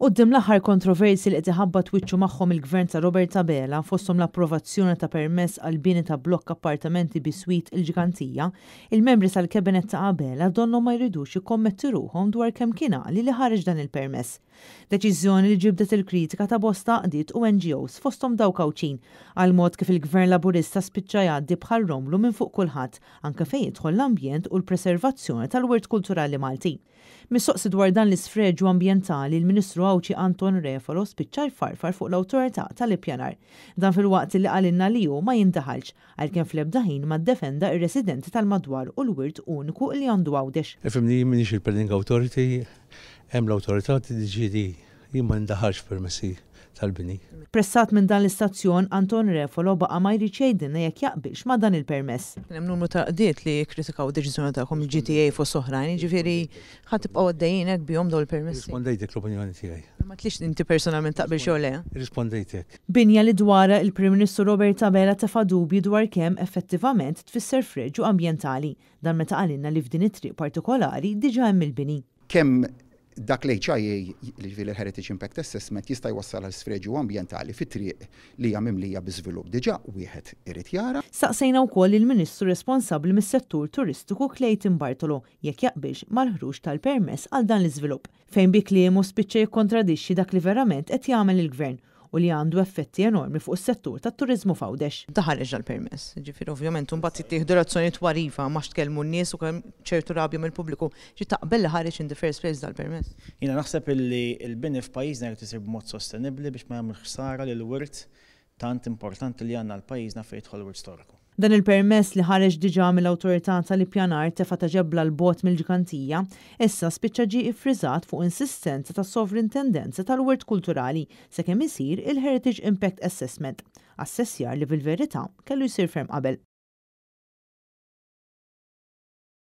U l-aħħar kontroversi li qed twitxu magħhom il-gvern ta' Robert Tabela fosthom l-approvazzjoni ta' permess għal bini ta' blokk appartamenti bi swit il-ġigantija, il-membri tal-kabinet ta' Abela donnu ma jridux jikkommetti ruhom dwar kemm kien li li ħareġ dan il-permess. Deċiżjoni li ġibdet il-kritika ta' bosta qdiet u NGOs fosthom daw kawċin għal mod kif il-gvern laburista spiċċa jgħaddi bħal romlu minn fuq kulħadd anke fejn jidħol l-ambjent u l-preservazzjoni tal-wirt kulturali Malti. Missoqsi dwar dan l-isfreġu ambjentali l-Ministru awċi Anton Refalo spiċċar farfar fuq l-autorità tal-ippjanar. Dan fil-waqt li għalinna li ju ma jindaħalx għalkemm fl-ebdaħin ma defenda il residenti tal-madwar u l-wirt uniku li għandu għawdex. Fimni minix il pending Authority, hemm l-autorità t-DGD, jimma ndaħalx permessi tal-bini. Pressat minn dan l-istazzjon, Anton Refolo baqa ma jrid jgħidilna jekk jaqbilx ma dan il-permess. Hemm numru ta' qdiet li jikkritikaw deċiżjoni kom il-GTA fu oħrajn, jiġifieri ħadd tibqgħu għaddejjinek bihom dawn il-permess. Rispondejtek l-opinjoni tiegħi. Ma t-lix inti personalment ta' xogħol le? Eh? Rispondejtek. Binja li dwara il-Prim Ministru Robert Tabela tefa' dubju dwar kemm effettivament tfisser freġu ambjentali dan meta għalinna li f'din it-triq partikolari diġa hemm il-bini. Kemm dak li hia l Heritage Impact Assessment, jista' wassal għal sfreġu ambientali fit triq li hija mimlija diġa diġà wieħed irrit jara. Saqsejna wkoll il-Ministru responsabbli mis-settur turistiku Clayton Bartolo jekk jaqbilx mal-ħruġ tal-permess għal dan l-iżvilupp fejn li jemu spiċċej kontradixxi dak li verament qed jagħmel il-gvern u li għandu effetti enormi fuq is-settur tat-turizmu f'Għawdex. Daħareġ iġġa l-permess, ġifier ovvjament imbagħad tittieħdu razzjoni twarifa ma xtkellmu n-nies u kemm ċertu rabju mill-pubbliku ġi taqbel li ħareġ in the first place dal-permess. Jiena naħseb li l-bini f'pajjiżna jrid isir b'mod sostenibbli biex ma jagħmel ħsara lil wirt tant importanti li għandna l-pajjiżna fejn jidħol wirt storiku. Dan il-permess li ħareġ diġa mill-awtorità tal-ippjanar tefa ta' ġebla l-bot mill-ġikantija, issa spiċċa ġi ifriżat fuq insistenza ta' sovrintendenza tal-wirt kulturali sekemm isir il-Heritage Impact Assessment, assessjar li fil-verità kellu jsir ferm qabel.